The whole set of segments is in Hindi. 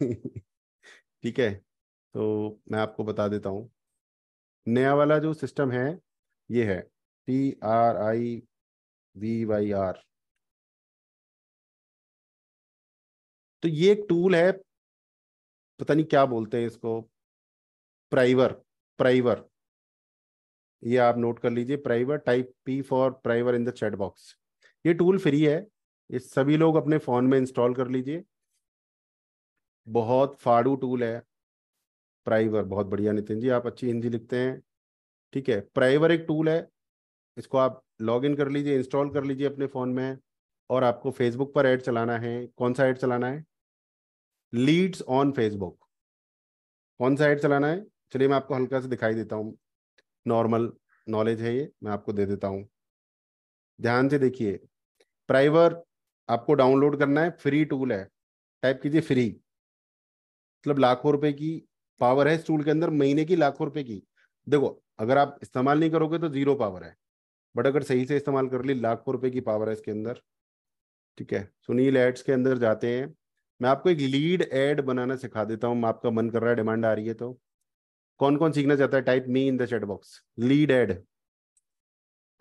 ठीक है तो मैं आपको बता देता हूँ नया वाला जो सिस्टम है ये है T R I V Y R तो ये एक टूल है पता नहीं क्या बोलते हैं इसको प्राइवर प्राइवर ये आप नोट कर लीजिए प्राइवर टाइप पी फॉर प्राइवर इन द चैट बॉक्स ये टूल फ्री है ये सभी लोग अपने फ़ोन में इंस्टॉल कर लीजिए बहुत फाड़ू टूल है प्राइवर बहुत बढ़िया नितिन जी आप अच्छी हिंदी लिखते हैं ठीक है प्राइवर एक टूल है इसको आप लॉग इन कर लीजिए इंस्टॉल कर लीजिए अपने फ़ोन में और आपको फेसबुक पर ऐड चलाना है कौन सा ऐड चलाना है लीड्स ऑन फेसबुक कौन सा ऐड चलाना है चलिए मैं आपको हल्का से दिखाई देता हूँ नॉर्मल नॉलेज है ये मैं आपको दे देता हूँ ध्यान से देखिए प्राइवर आपको डाउनलोड करना है फ्री टूल है टाइप कीजिए फ्री मतलब लाखों रुपए की पावर है स्टूल के अंदर महीने की लाखों रुपए की देखो अगर आप इस्तेमाल नहीं करोगे तो जीरो पावर है बट अगर सही से इस्तेमाल कर ली लाखों रुपए की पावर है इसके अंदर ठीक है सुनील एड्स के अंदर जाते हैं मैं आपको एक लीड एड बनाना सिखा देता हूँ आपका मन कर रहा है डिमांड आ रही है तो कौन कौन सीखना चाहता है type me in the chat box lead ad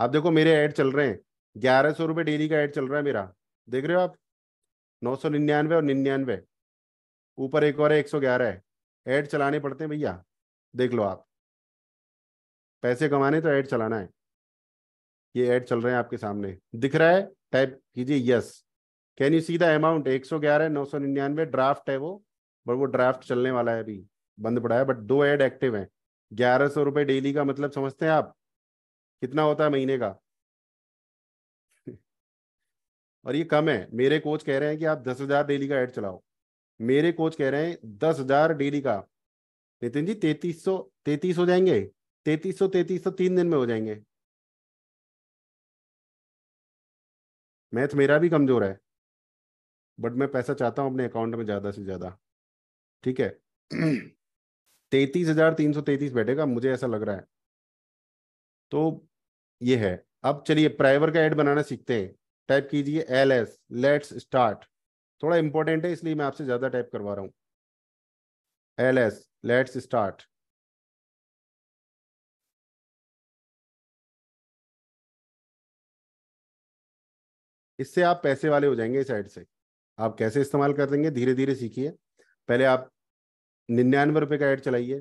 आप देखो मेरे ऐड चल रहे हैं ग्यारह सौ रुपये डेली का ऐड चल रहा है मेरा देख रहे हो आप नौ सौ निन्यानवे और निन्यानवे ऊपर एक और एक सौ ग्यारह है एड चलाने पड़ते हैं भैया देख लो आप पैसे कमाने तो ऐड चलाना है ये ऐड चल रहे हैं आपके सामने दिख रहा है टाइप कीजिए yes can you see the amount एक सौ ग्यारह नौ सौ निन्यानवे ड्राफ्ट है वो बट वो ड्राफ्ट चलने वाला है अभी बंद पड़ा है बट दो ऐड एक्टिव हैं ग्यारह सौ रुपये डेली का मतलब समझते हैं आप कितना होता है महीने का और ये कम है मेरे कोच कह रहे हैं कि आप दस हजार डेली का ऐड चलाओ मेरे कोच कह रहे हैं दस हजार डेली का नितिन जी तैतीस सौ तैतीस हो जाएंगे तैतीस सौ तैतीस सौ तीन दिन में हो जाएंगे मैथ मेरा भी कमजोर है बट मैं पैसा चाहता हूं अपने अकाउंट में ज्यादा से ज्यादा ठीक है तैतीस हजार तीन सौ तैतीस बैठेगा मुझे ऐसा लग रहा है तो ये है अब चलिए प्राइवर का एड बनाना सीखते हैं टाइप कीजिए एल एस लेट्स स्टार्ट थोड़ा इंपॉर्टेंट है इसलिए मैं आपसे ज़्यादा टाइप करवा रहा हूं एल एस लेट्स स्टार्ट इससे आप पैसे वाले हो जाएंगे इस साइड से आप कैसे इस्तेमाल कर देंगे धीरे धीरे सीखिए पहले आप निन्यानवे रुपए का ऐड चलाइए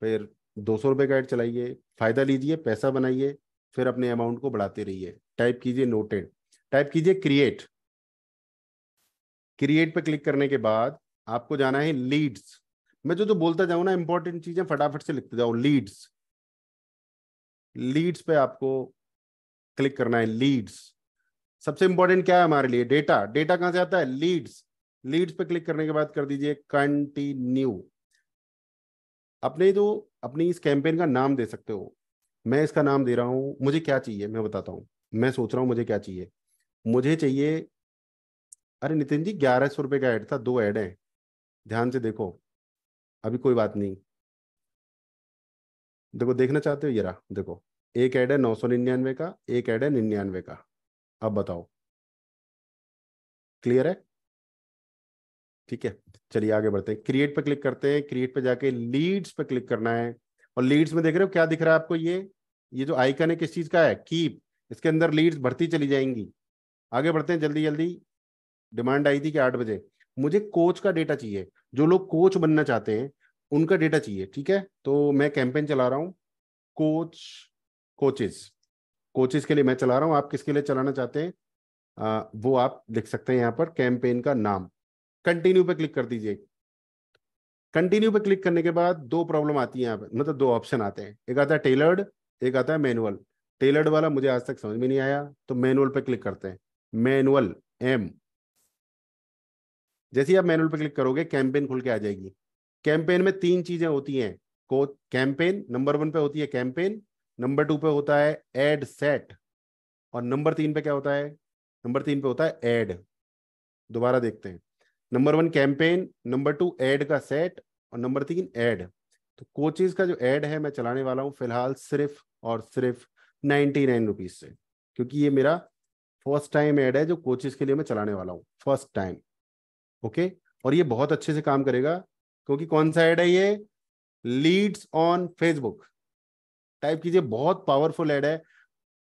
फिर दो सौ रुपये का ऐड चलाइए फ़ायदा लीजिए पैसा बनाइए फिर अपने अमाउंट को बढ़ाते रहिए टाइप कीजिए नोटेड टाइप कीजिए क्रिएट क्रिएट पे क्लिक करने के बाद आपको जाना है लीड्स मैं जो जो तो बोलता जाऊं ना इंपॉर्टेंट चीजें फटाफट से लिखते जाऊं लीड्स लीड्स पे आपको क्लिक करना है लीड्स सबसे इंपॉर्टेंट क्या है हमारे लिए डेटा डेटा कहां से आता है लीड्स लीड्स पे क्लिक करने के बाद कर दीजिए कंटिन्यू अपने जो तो अपनी इस कैंपेन का नाम दे सकते हो मैं इसका नाम दे रहा हूं मुझे क्या चाहिए मैं बताता हूं मैं सोच रहा हूं मुझे क्या चाहिए मुझे चाहिए अरे नितिन जी ग्यारह सौ रुपये का ऐड था दो ऐड है ध्यान से देखो अभी कोई बात नहीं देखो देखना चाहते हो ये देखो एक ऐड है नौ सौ निन्यानवे का एक ऐड है निन्यानवे का अब बताओ क्लियर है ठीक है चलिए आगे बढ़ते हैं क्रिएट पर क्लिक करते हैं क्रिएट पर जाके लीड्स पर क्लिक करना है और लीड्स में देख रहे हो क्या दिख रहा है आपको ये ये जो आइकन है किस चीज का है कीप इसके अंदर लीड्स भरती चली जाएंगी आगे बढ़ते हैं जल्दी जल्दी डिमांड आई थी कि आठ बजे मुझे कोच का डेटा चाहिए जो लोग कोच बनना चाहते हैं उनका डेटा चाहिए ठीक है तो मैं कैंपेन चला रहा हूँ कोच कोचेस कोचेस के लिए मैं चला रहा हूँ आप किसके लिए चलाना चाहते हैं आ, वो आप लिख सकते हैं यहाँ पर कैंपेन का नाम कंटिन्यू पे क्लिक कर दीजिए कंटिन्यू पे क्लिक करने के बाद दो प्रॉब्लम आती है यहाँ पर मतलब दो ऑप्शन आते हैं एक आता है टेलर्ड एक आता है मैनुअल टेलर्ड वाला मुझे आज तक समझ में नहीं आया तो मैनुअल पे क्लिक करते हैं मैनुअल एम जैसे ही आप मैनुअल पे क्लिक करोगे कैंपेन खुल के आ जाएगी कैंपेन में तीन चीजें होती हैं को कैंपेन नंबर वन पे होती है कैंपेन नंबर टू पे होता है एड सेट और नंबर तीन पे क्या होता है नंबर तीन पे होता है एड दोबारा देखते हैं number one campaign number two ad का सेट और नंबर तीन एड तो कोचिज का जो एड है मैं चलाने वाला हूँ फिलहाल सिर्फ और सिर्फ नाइन्टी नाइन रुपीज से क्योंकि ये मेरा फर्स्ट टाइम एड है जो कोचिज के लिए मैं चलाने वाला हूँ फर्स्ट टाइम ओके और ये बहुत अच्छे से काम करेगा क्योंकि कौन सा ऐड है ये लीड्स ऑन फेसबुक टाइप कीजिए बहुत पावरफुल ऐड है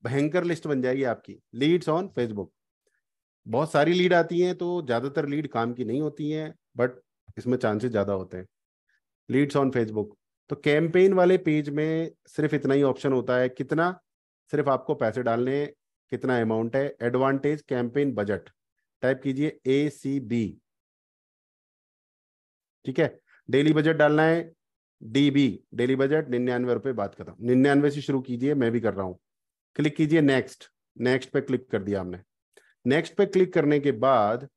भयंकर लिस्ट बन जाएगी आपकी लीड्स ऑन फेसबुक बहुत सारी लीड आती हैं तो ज़्यादातर लीड काम की नहीं होती हैं बट इसमें चांसेस ज़्यादा होते हैं लीड्स ऑन फेसबुक तो कैंपेन वाले पेज में सिर्फ इतना ही ऑप्शन होता है कितना सिर्फ आपको पैसे डालने कितना अमाउंट है एडवांटेज कैंपेन बजट टाइप कीजिए ए सी बी ठीक है डेली बजट डालना है डीबी डेली बजट निन्यानवे रुपए बात खत्म निन्यानवे से शुरू कीजिए मैं भी कर रहा हूँ क्लिक कीजिए नेक्स्ट नेक्स्ट पे क्लिक कर दिया हमने नेक्स्ट पे क्लिक करने के बाद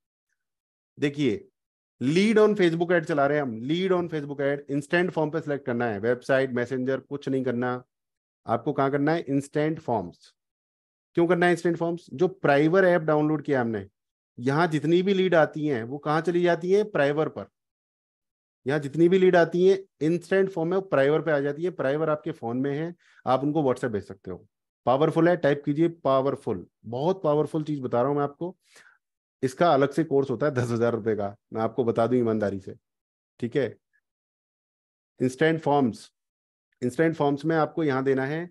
देखिए लीड ऑन फेसबुक एड चला रहे हैं हम lead on Facebook ad instant form पे सिलेक्ट करना है वेबसाइट मैसेंजर कुछ नहीं करना आपको कहाँ करना है इंस्टेंट फॉर्म्स क्यों करना है इंस्टेंट फॉर्म्स जो प्राइवर ऐप डाउनलोड किया हमने यहाँ जितनी भी लीड आती हैं वो कहाँ चली जाती है प्राइवर पर यहाँ जितनी भी लीड आती है इंस्टेंट फॉर्म में प्राइवर पे आ जाती है प्राइवर आपके फोन में है आप उनको व्हाट्सएप भेज सकते हो पावरफुल है टाइप कीजिए पावरफुल बहुत पावरफुल चीज बता रहा हूँ मैं आपको इसका अलग से कोर्स होता है दस हजार रुपए का मैं आपको बता दू ईमानदारी से ठीक है इंस्टेंट फॉर्म्स इंस्टेंट फॉर्म्स में आपको यहां देना है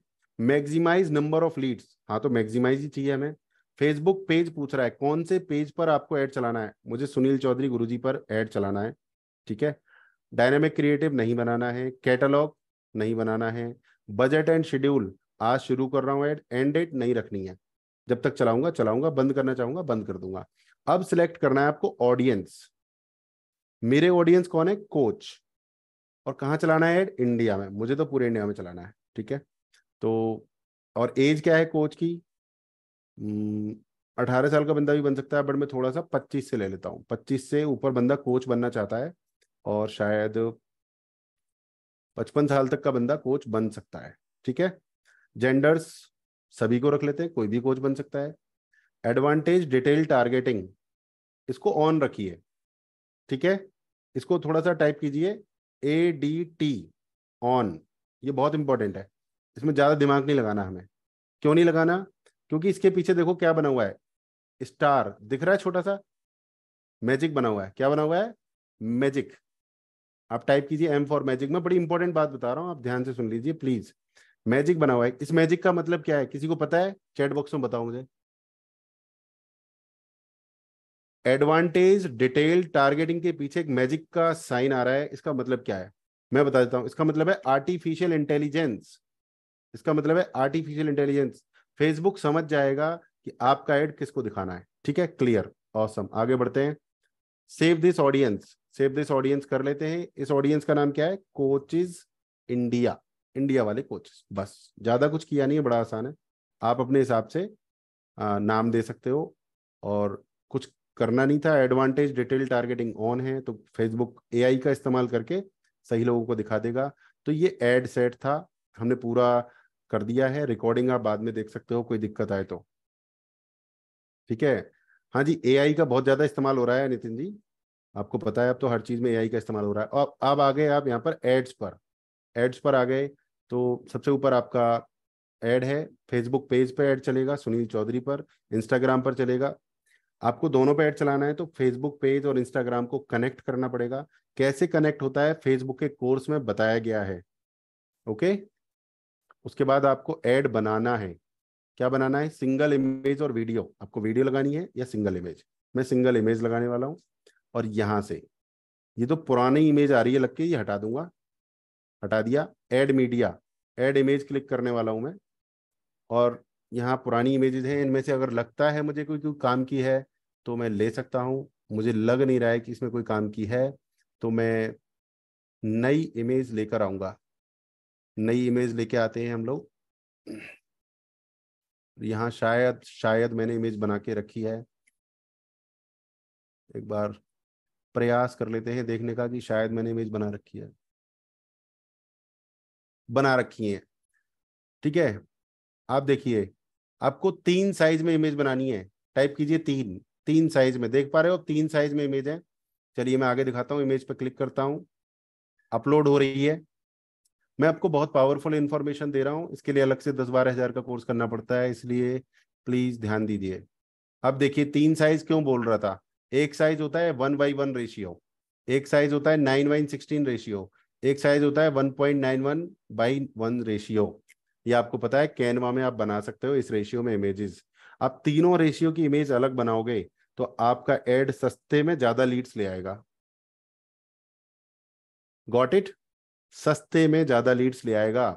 मैक्सिमाइज नंबर ऑफ लीड्स हाँ तो मैक्सिमाइज ही चाहिए हमें फेसबुक पेज पूछ रहा है कौन से पेज पर आपको ऐड चलाना है मुझे सुनील चौधरी गुरुजी पर ऐड चलाना है ठीक है डायनेमिक क्रिएटिव नहीं बनाना है कैटलॉग नहीं बनाना है बजट एंड शेड्यूल आज शुरू कर रहा हूँ एट एंड डेट नहीं रखनी है जब तक चलाऊंगा चलाऊंगा बंद करना चाहूंगा बंद कर दूंगा अब सिलेक्ट करना है आपको ऑडियंस मेरे ऑडियंस कौन है कोच और कहाँ चलाना है एड इंडिया में मुझे तो पूरे इंडिया में चलाना है ठीक है तो और एज क्या है कोच की hmm, अठारह साल का बंदा भी बन सकता है बट मैं थोड़ा सा पच्चीस से ले लेता हूँ पच्चीस से ऊपर बंदा कोच बनना चाहता है और शायद पचपन साल तक का बंदा कोच बन सकता है ठीक है जेंडर्स सभी को रख लेते हैं कोई भी कोच बन सकता है एडवांटेज डिटेल टारगेटिंग इसको ऑन रखिए ठीक है इसको थोड़ा सा टाइप कीजिए ए डी टी ऑन ये बहुत इंपॉर्टेंट है इसमें ज़्यादा दिमाग नहीं लगाना हमें क्यों नहीं लगाना क्योंकि इसके पीछे देखो क्या बना हुआ है स्टार दिख रहा है छोटा सा मैजिक बना हुआ है क्या बना हुआ है मैजिक आप टाइप कीजिए एम फॉर मैजिक मैं बड़ी इंपॉर्टेंट बात बता रहा हूँ आप ध्यान से सुन लीजिए प्लीज मैजिक बना हुआ है इस मैजिक का मतलब क्या है किसी को पता है चैट बॉक्स में बताओ मुझे एडवांटेज डिटेल टारगेटिंग के पीछे एक मैजिक का साइन आ रहा है इसका मतलब क्या है मैं बता देता हूं इसका मतलब है आर्टिफिशियल इंटेलिजेंस इसका मतलब है आर्टिफिशियल इंटेलिजेंस फेसबुक समझ जाएगा कि आपका एड किसको दिखाना है ठीक है क्लियर ऑसम awesome. आगे बढ़ते हैं save this audience save this audience कर लेते हैं इस ऑडियंस का नाम क्या है कोचिज इंडिया इंडिया वाले कोचेस बस ज़्यादा कुछ किया नहीं है बड़ा आसान है आप अपने हिसाब से आ, नाम दे सकते हो और कुछ करना नहीं था एडवांटेज डिटेल टारगेटिंग ऑन है तो फेसबुक ए का इस्तेमाल करके सही लोगों को दिखा देगा तो ये एड सेट था हमने पूरा कर दिया है रिकॉर्डिंग आप बाद में देख सकते हो कोई दिक्कत आए तो ठीक है हाँ जी एआई का बहुत ज़्यादा इस्तेमाल हो रहा है नितिन जी आपको पता है अब तो हर चीज़ में एआई का इस्तेमाल हो रहा है और अब आ गए आप यहाँ पर एड्स पर एड्स पर आ गए तो सबसे ऊपर आपका एड है फेसबुक पेज पर एड चलेगा सुनील चौधरी पर इंस्टाग्राम पर चलेगा आपको दोनों पे ऐड चलाना है तो फेसबुक पेज और इंस्टाग्राम को कनेक्ट करना पड़ेगा कैसे कनेक्ट होता है फेसबुक के कोर्स में बताया गया है ओके उसके बाद आपको ऐड बनाना है क्या बनाना है सिंगल इमेज और वीडियो आपको वीडियो लगानी है या सिंगल इमेज मैं सिंगल इमेज लगाने वाला हूँ और यहां से ये तो पुरानी इमेज आ रही है लग के ये हटा दूंगा हटा दिया ad media ad image click करने वाला हूं मैं और यहाँ पुरानी इमेजेस हैं इनमें से अगर लगता है मुझे कोई कोई काम की है तो मैं ले सकता हूँ मुझे लग नहीं रहा है कि इसमें कोई काम की है तो मैं नई इमेज लेकर आऊंगा नई इमेज लेके आते हैं हम लोग यहाँ शायद शायद मैंने इमेज बना के रखी है एक बार प्रयास कर लेते हैं देखने का कि शायद मैंने इमेज बना रखी है बना रखी है ठीक है आप देखिए आपको तीन साइज में इमेज बनानी है टाइप कीजिए तीन तीन साइज में देख पा रहे हो तीन साइज में इमेज है चलिए मैं आगे दिखाता हूँ इमेज पर क्लिक करता हूँ अपलोड हो रही है मैं आपको बहुत पावरफुल इन्फॉर्मेशन दे रहा हूँ इसके लिए अलग से दस बारह हज़ार का कोर्स करना पड़ता है इसलिए प्लीज़ ध्यान दीजिए अब देखिए तीन साइज क्यों बोल रहा था एक साइज होता है वन बाई वन रेशियो एक साइज होता है नाइन बाई सिक्सटीन रेशियो एक साइज होता है one point nine one by one ratio ये आपको पता है कैनवा में आप बना सकते हो इस रेशियो में इमेजेस आप तीनों रेशियो की इमेज अलग बनाओगे तो आपका एड सस्ते में ज्यादा लीड्स ले आएगा गॉट इट सस्ते में ज्यादा लीड्स ले आएगा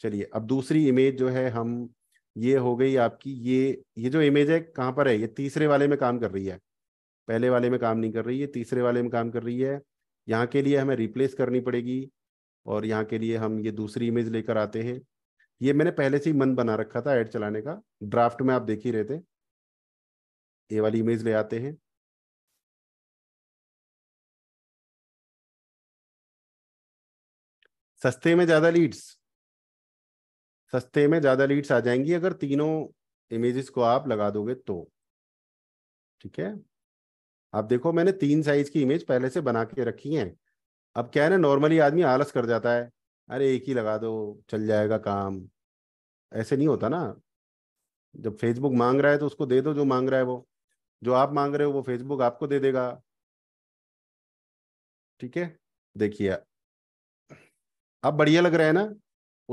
चलिए अब दूसरी इमेज जो है हम ये हो गई आपकी ये ये जो इमेज है कहां पर है ये तीसरे वाले में काम कर रही है पहले वाले में काम नहीं कर रही है तीसरे वाले में काम कर रही है यहाँ के लिए हमें रिप्लेस करनी पड़ेगी और यहाँ के लिए हम ये दूसरी इमेज लेकर आते हैं ये मैंने पहले से ही मन बना रखा था ऐड चलाने का ड्राफ्ट में आप देख ही रहे थे ये वाली इमेज ले आते हैं सस्ते में ज़्यादा लीड्स सस्ते में ज़्यादा लीड्स आ जाएंगी अगर तीनों इमेजेस को आप लगा दोगे तो ठीक है आप देखो मैंने तीन साइज की इमेज पहले से बना के रखी है अब क्या है ना नॉर्मली आदमी आलस कर जाता है अरे एक ही लगा दो चल जाएगा काम ऐसे नहीं होता ना जब फेसबुक मांग रहा है तो उसको दे दो जो मांग रहा है वो जो आप मांग रहे हो वो फेसबुक आपको दे देगा ठीक है देखिए अब बढ़िया लग रहा है ना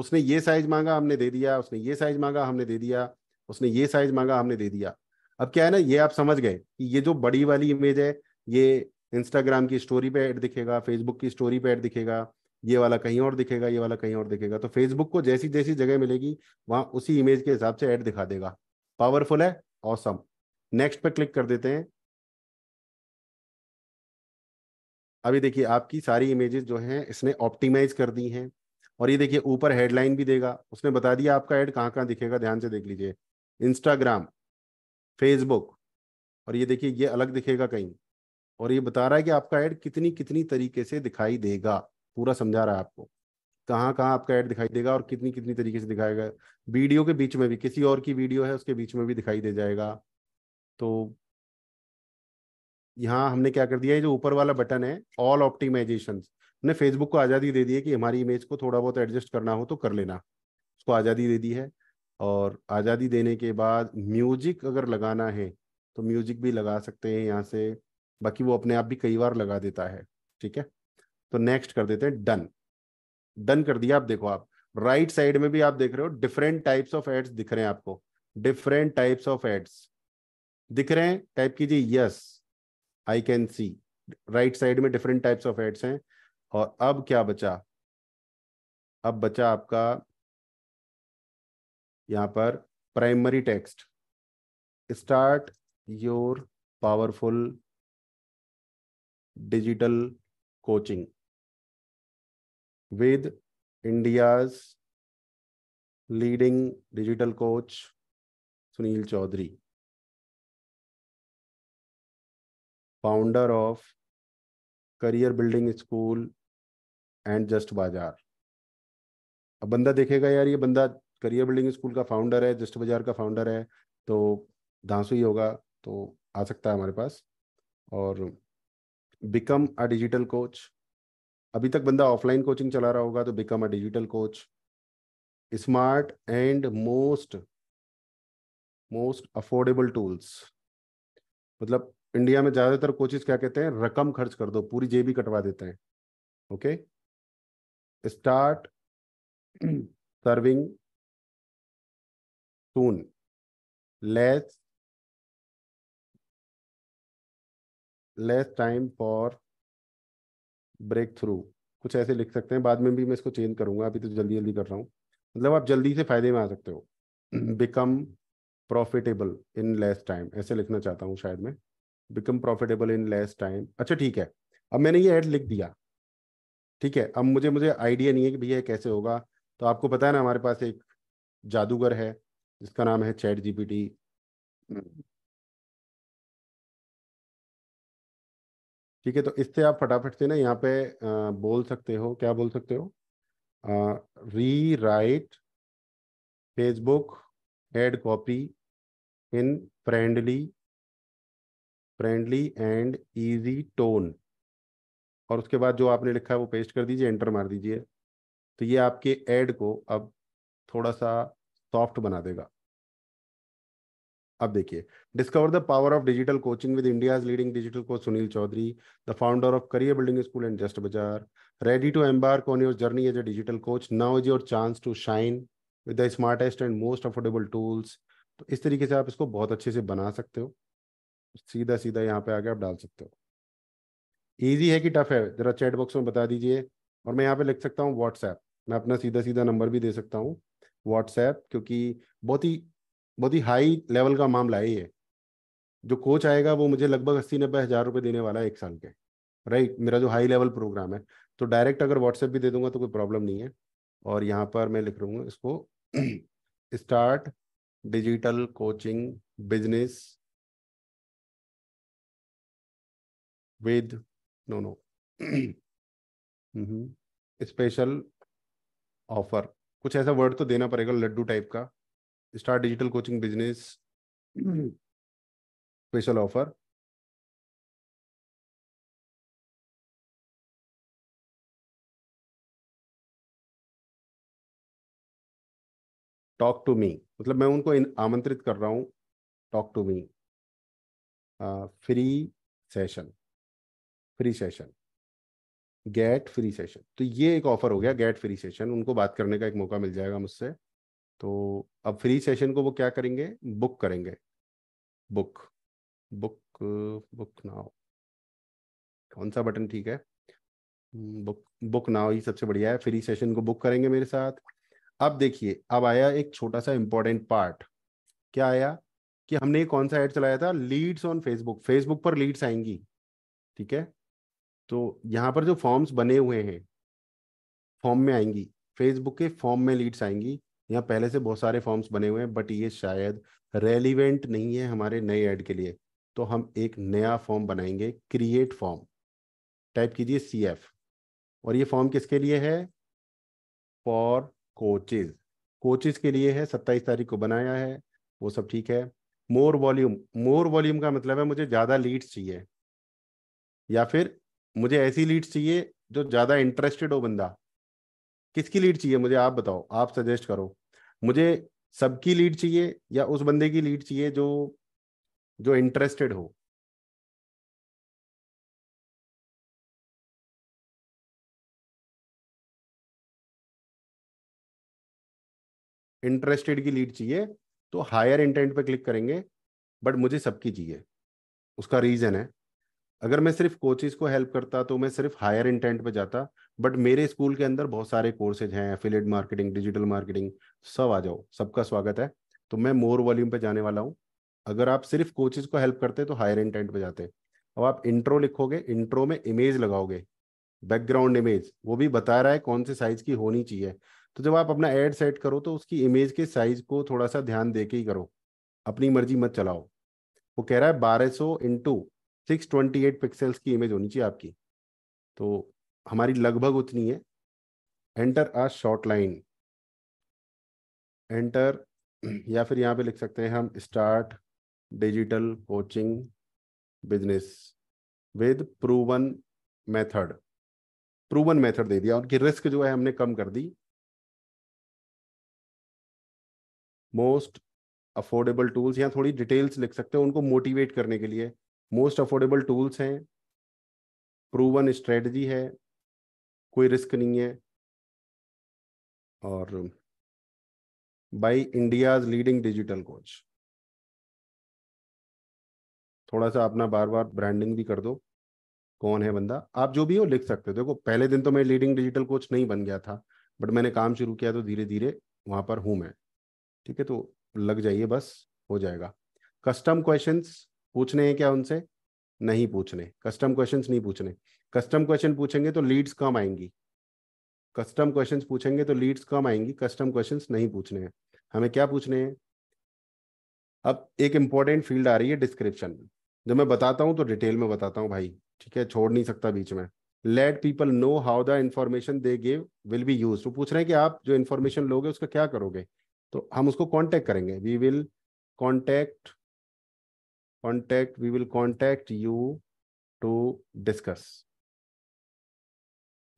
उसने ये साइज मांगा हमने दे दिया उसने ये साइज मांगा हमने दे दिया उसने ये साइज मांगा हमने दे दिया अब क्या है ना ये आप समझ गए कि ये जो बड़ी वाली इमेज है ये इंस्टाग्राम की स्टोरी पे ऐड दिखेगा फेसबुक की स्टोरी पे ऐड दिखेगा ये वाला कहीं और दिखेगा ये वाला कहीं और दिखेगा तो फेसबुक को जैसी जैसी जगह मिलेगी वहां उसी इमेज के हिसाब से ऐड दिखा देगा पावरफुल है औसम नेक्स्ट पे क्लिक कर देते हैं अभी देखिए आपकी सारी इमेजेस जो हैं इसने ऑप्टिमाइज कर दी हैं और ये देखिए ऊपर हेडलाइन भी देगा उसने बता दिया आपका ऐड कहाँ कहाँ दिखेगा ध्यान से देख लीजिए इंस्टाग्राम फेसबुक और ये देखिए ये अलग दिखेगा कहीं और ये बता रहा है कि आपका ऐड कितनी कितनी तरीके से दिखाई देगा पूरा समझा रहा है आपको कहाँ कहाँ आपका ऐड दिखाई देगा और कितनी कितनी तरीके से दिखाएगा वीडियो के बीच में भी किसी और की वीडियो है उसके बीच में भी दिखाई दे जाएगा तो यहाँ हमने क्या कर दिया है जो ऊपर वाला बटन है ऑल ऑप्टिमाइजेशन हमने फेसबुक को आज़ादी दे दी है कि हमारी इमेज को थोड़ा बहुत एडजस्ट करना हो तो कर लेना उसको आज़ादी दे दी है और आज़ादी देने के बाद म्यूजिक अगर लगाना है तो म्यूजिक भी लगा सकते हैं यहाँ से बाकी वो अपने आप भी कई बार लगा देता है ठीक है तो नेक्स्ट कर देते हैं डन डन कर दिया आप देखो आप राइट right साइड में भी आप देख रहे हो डिफरेंट टाइप्स ऑफ एड्स दिख रहे हैं आपको डिफरेंट टाइप्स ऑफ एड्स दिख रहे हैं टाइप कीजिए yes I can see right side में डिफरेंट टाइप्स ऑफ एड्स हैं और अब क्या बचा अब बचा आपका यहाँ पर primary text start your powerful digital coaching with India's leading digital coach Sunil Chaudhary founder of career building school and just Bazaar अब बंदा देखेगा यार ये बंदा करियर बिल्डिंग स्कूल का फाउंडर है जस्ट बाजार का फाउंडर है तो धांसू ही होगा तो आ सकता है हमारे पास और बिकम अ डिजिटल कोच अभी तक बंदा ऑफलाइन कोचिंग चला रहा होगा तो become a digital coach smart and most most affordable tools मतलब इंडिया में ज़्यादातर कोचिज क्या कहते हैं रकम खर्च कर दो पूरी जेबी कटवा देते हैं okay start serving soon less less time for breakthrough कुछ ऐसे लिख सकते हैं बाद में भी मैं इसको चेंज करूंगा अभी तो जल्दी जल्दी कर रहा हूँ मतलब आप जल्दी से फायदे में आ सकते हो become profitable in less time ऐसे लिखना चाहता हूँ शायद मैं become profitable in less time अच्छा ठीक है अब मैंने ये ऐड लिख दिया ठीक है अब मुझे मुझे आइडिया नहीं है कि भैया कैसे होगा तो आपको पता है ना हमारे पास एक जादूगर है जिसका नाम है चैट जीपीटी हम्म। ठीक है तो इससे आप फटाफट से ना यहाँ पे बोल सकते हो क्या बोल सकते हो rewrite Facebook head copy in friendly friendly and easy tone और उसके बाद जो आपने लिखा है वो पेस्ट कर दीजिए एंटर मार दीजिए तो ये आपके एड को अब थोड़ा सा सॉफ्ट बना देगा अब देखिए discover the power of digital coaching with India leading digital coach Sunil Chaudhary the founder of career building school and just Bazaar ready to embark on your journey as a digital coach now is your chance to shine with the smartest and most affordable tools तो इस तरीके से आप इसको बहुत अच्छे से बना सकते हो सीधा सीधा यहाँ पे आके आप डाल सकते हो ईजी है कि टफ है जरा चैट बॉक्स में बता दीजिए और मैं यहाँ पे लिख सकता हूँ व्हाट्सएप मैं अपना सीधा सीधा नंबर भी दे सकता हूँ व्हाट्सएप क्योंकि बहुत ही बहुत ही हाई लेवल का मामला है ये जो कोच आएगा वो मुझे लगभग अस्सी नब्बे हज़ार रुपये देने वाला है एक साल के राइट मेरा जो हाई लेवल प्रोग्राम है तो डायरेक्ट अगर व्हाट्सएप भी दे दूंगा तो कोई प्रॉब्लम नहीं है और यहाँ पर मैं लिख रूंगा इसको start digital coaching business with no no special offer कुछ ऐसा वर्ड तो देना पड़ेगा लड्डू टाइप का start digital coaching business special offer talk to me मतलब मैं उनको आमंत्रित कर रहा हूँ talk to me free session free session get free session तो ये एक ऑफर हो गया गेट फ्री सेशन उनको बात करने का एक मौका मिल जाएगा मुझसे तो अब फ्री सेशन को वो क्या करेंगे बुक करेंगे बुक बुक बुक नाउ कौन सा बटन ठीक है बुक बुक नाउ ही सबसे बढ़िया है फ्री सेशन को बुक करेंगे मेरे साथ अब देखिए अब आया एक छोटा सा इंपॉर्टेंट पार्ट क्या आया कि हमने कौन सा ऐड चलाया था लीड्स ऑन फेसबुक फेसबुक पर लीड्स आएंगी ठीक है तो यहाँ पर जो फॉर्म्स बने हुए हैं फॉर्म में आएंगी फेसबुक के फॉर्म में लीड्स आएंगी यहाँ पहले से बहुत सारे फॉर्म्स बने हुए हैं बट ये शायद रेलिवेंट नहीं है हमारे नए ऐड के लिए तो हम एक नया फॉर्म बनाएंगे क्रिएट फॉर्म टाइप कीजिए सी एफ और ये फॉर्म किसके लिए है फॉर कोचेज कोचेज के लिए है सत्ताईस तारीख को बनाया है वो सब ठीक है मोर वॉल्यूम मोर वॉल्यूम का मतलब है मुझे ज़्यादा लीड्स चाहिए या फिर मुझे ऐसी लीड चाहिए जो ज़्यादा इंटरेस्टेड हो बंदा किसकी लीड चाहिए मुझे आप बताओ आप सजेस्ट करो मुझे सबकी लीड चाहिए या उस बंदे की लीड चाहिए जो जो इंटरेस्टेड हो इंटरेस्टेड की लीड चाहिए तो हायर इंटेंट पे क्लिक करेंगे बट मुझे सबकी चाहिए उसका रीजन है अगर मैं सिर्फ कोचिज को हेल्प करता तो मैं सिर्फ हायर इंटेंट पे जाता बट मेरे स्कूल के अंदर बहुत सारे कोर्सेज हैं एफिलेट मार्केटिंग डिजिटल मार्केटिंग सब आ जाओ सबका स्वागत है तो मैं मोर वॉल्यूम पे जाने वाला हूँ अगर आप सिर्फ कोचेज को हेल्प करते तो हायर इंटेंट पे जाते अब आप इंट्रो लिखोगे इंट्रो में इमेज लगाओगे बैकग्राउंड इमेज वो भी बता रहा है कौन से साइज की होनी चाहिए तो जब आप अपना एड सेट करो तो उसकी इमेज के साइज को थोड़ा सा ध्यान दे के ही करो अपनी मर्जी मत चलाओ वो कह रहा है बारह सौ into six twenty eight pixels की इमेज होनी चाहिए आपकी तो हमारी लगभग उतनी है enter a short line enter या फिर यहाँ पे लिख सकते हैं हम start digital coaching business with proven method proven method दे दिया उनकी रिस्क जो है हमने कम कर दी मोस्ट अफोर्डेबल टूल्स या थोड़ी डिटेल्स लिख सकते हैं उनको मोटिवेट करने के लिए मोस्ट अफोर्डेबल टूल्स हैं प्रूवन स्ट्रेटजी है कोई रिस्क नहीं है और by India's leading digital coach थोड़ा सा अपना बार बार ब्रांडिंग भी कर दो कौन है बंदा आप जो भी हो लिख सकते हो देखो पहले दिन तो मैं लीडिंग डिजिटल कोच नहीं बन गया था बट मैंने काम शुरू किया तो धीरे धीरे वहाँ पर हूँ मैं ठीक है तो लग जाइए बस हो जाएगा कस्टम क्वेश्चंस पूछने हैं क्या उनसे नहीं पूछने कस्टम क्वेश्चन नहीं पूछने कस्टम क्वेश्चन पूछेंगे तो लीड्स कम आएंगी कस्टम क्वेश्चन पूछेंगे तो लीड्स कम आएंगी कस्टम क्वेश्चन नहीं पूछने हैं हमें क्या पूछने हैं अब एक इंपॉर्टेंट फील्ड आ रही है डिस्क्रिप्शन में जब मैं बताता हूँ तो डिटेल में बताता हूँ भाई ठीक है छोड़ नहीं सकता बीच में let people know how the information they give will be use वो पूछ रहे हैं कि आप जो इन्फॉर्मेशन लोगे उसका क्या करोगे तो हम उसको कॉन्टेक्ट करेंगे we will contact contact we will contact you to discuss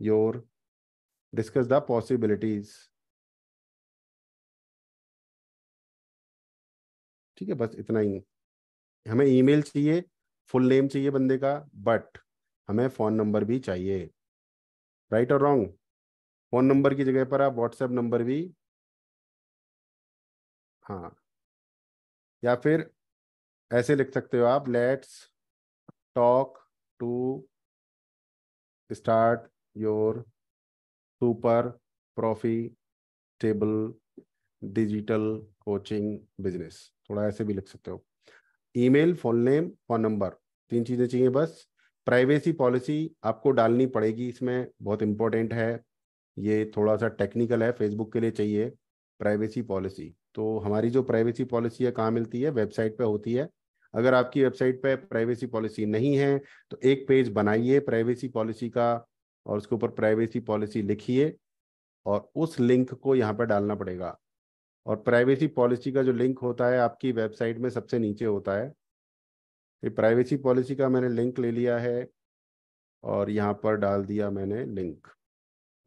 your discuss the possibilities ठीक है बस इतना ही हमें ईमेल चाहिए फुल नेम चाहिए बंदे का बट हमें फ़ोन नंबर भी चाहिए राइट और रॉन्ग फ़ोन नंबर की जगह पर आप व्हाट्सएप नंबर भी हाँ या फिर ऐसे लिख सकते हो आप let's talk to start your super profitable digital coaching business थोड़ा ऐसे भी लिख सकते हो email phone name phone number तीन चीज़ें चाहिए बस प्राइवेसी पॉलिसी आपको डालनी पड़ेगी इसमें बहुत इंपॉर्टेंट है ये थोड़ा सा टेक्निकल है फेसबुक के लिए चाहिए प्राइवेसी पॉलिसी तो हमारी जो प्राइवेसी पॉलिसी है कहाँ मिलती है वेबसाइट पे होती है अगर आपकी वेबसाइट पर प्राइवेसी पॉलिसी नहीं है तो एक पेज बनाइए प्राइवेसी पॉलिसी का और उसके ऊपर प्राइवेसी पॉलिसी लिखिए और उस लिंक को यहाँ पर डालना पड़ेगा और प्राइवेसी पॉलिसी का जो लिंक होता है आपकी वेबसाइट में सबसे नीचे होता है तो ये प्राइवेसी पॉलिसी का मैंने लिंक ले लिया है और यहाँ पर डाल दिया मैंने लिंक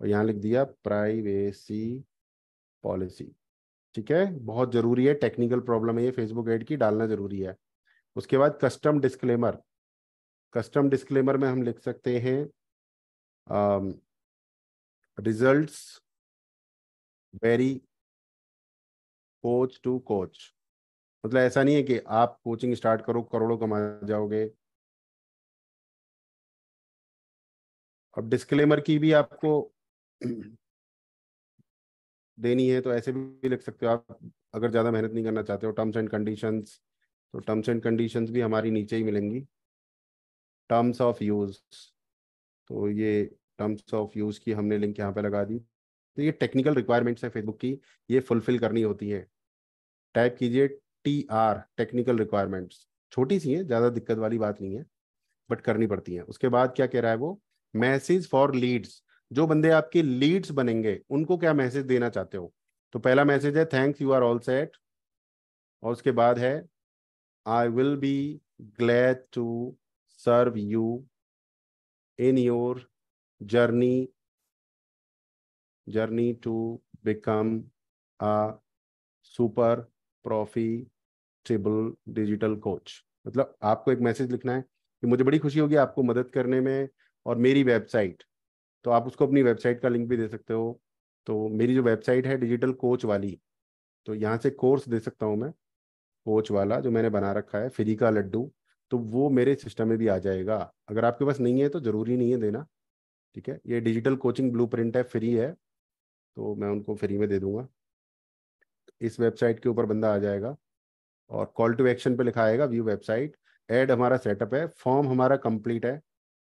और यहाँ लिख दिया प्राइवेसी पॉलिसी ठीक है बहुत ज़रूरी है टेक्निकल प्रॉब्लम है ये फेसबुक एड की डालना ज़रूरी है उसके बाद कस्टम डिस्क्लेमर कस्टम डिस्क्लेमर में हम लिख सकते हैं results very coach to coach मतलब ऐसा नहीं है कि आप कोचिंग स्टार्ट करो करोड़ों कमा जाओगे अब डिस्क्लेमर की भी आपको देनी है तो ऐसे भी लिख सकते हो आप अगर ज़्यादा मेहनत नहीं करना चाहते हो टर्म्स एंड कंडीशंस तो टर्म्स एंड कंडीशंस भी हमारी नीचे ही मिलेंगी टर्म्स ऑफ यूज तो ये टर्म्स ऑफ यूज की हमने लिंक यहाँ पे लगा दी तो ये टेक्निकल रिक्वायरमेंट्स है फेसबुक की ये फुलफिल करनी होती है टाइप कीजिए टी आर टेक्निकल रिक्वायरमेंट्स छोटी सी है ज़्यादा दिक्कत वाली बात नहीं है बट करनी पड़ती है उसके बाद क्या कह रहा है वो मैसेज फॉर लीड्स जो बंदे आपके लीड्स बनेंगे उनको क्या मैसेज देना चाहते हो तो पहला मैसेज है thanks you are all set और उसके बाद है I will be glad to serve you in your journey journey to become a super profitable digital coach मतलब आपको एक मैसेज लिखना है कि मुझे बड़ी खुशी होगी आपको मदद करने में और मेरी वेबसाइट तो आप उसको अपनी वेबसाइट का लिंक भी दे सकते हो तो मेरी जो वेबसाइट है डिजिटल कोच वाली तो यहाँ से कोर्स दे सकता हूँ मैं कोच वाला जो मैंने बना रखा है फ्री का लड्डू तो वो मेरे सिस्टम में भी आ जाएगा अगर आपके पास नहीं है तो ज़रूरी नहीं है देना ठीक है ये डिजिटल कोचिंग ब्लू है फ्री है तो मैं उनको फ्री में दे दूंगा इस वेबसाइट के ऊपर बंदा आ जाएगा और कॉल टू एक्शन पे लिखा आएगा व्यू वेबसाइट एड हमारा सेटअप है फॉर्म हमारा कंप्लीट है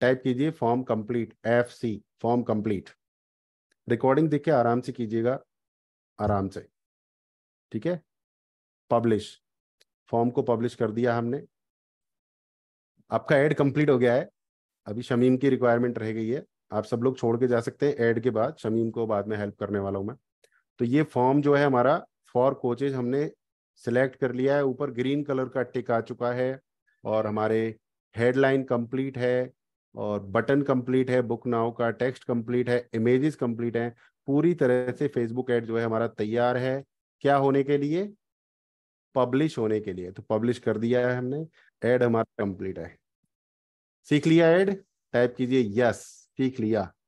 टाइप कीजिए form complete F C form complete recording देख के आराम से कीजिएगा आराम से ठीक है पब्लिश फॉर्म को पब्लिश कर दिया हमने आपका एड कंप्लीट हो गया है अभी शमीम की रिक्वायरमेंट रह गई है आप सब लोग छोड़ के जा सकते हैं एड के बाद शमीम को बाद में हेल्प करने वाला हूँ मैं तो ये फॉर्म जो है हमारा फॉर कोचेज हमने सिलेक्ट कर लिया है ऊपर ग्रीन कलर का टिक आ चुका है और हमारे हेडलाइन कंप्लीट है और बटन कंप्लीट है बुक नाउ का टेक्स्ट कंप्लीट है इमेजेस कंप्लीट है पूरी तरह से फेसबुक एड जो है हमारा तैयार है क्या होने के लिए पब्लिश होने के लिए तो पब्लिश कर दिया है हमने एड हमारा कंप्लीट है सीख लिया एड टाइप कीजिए यस सीख लिया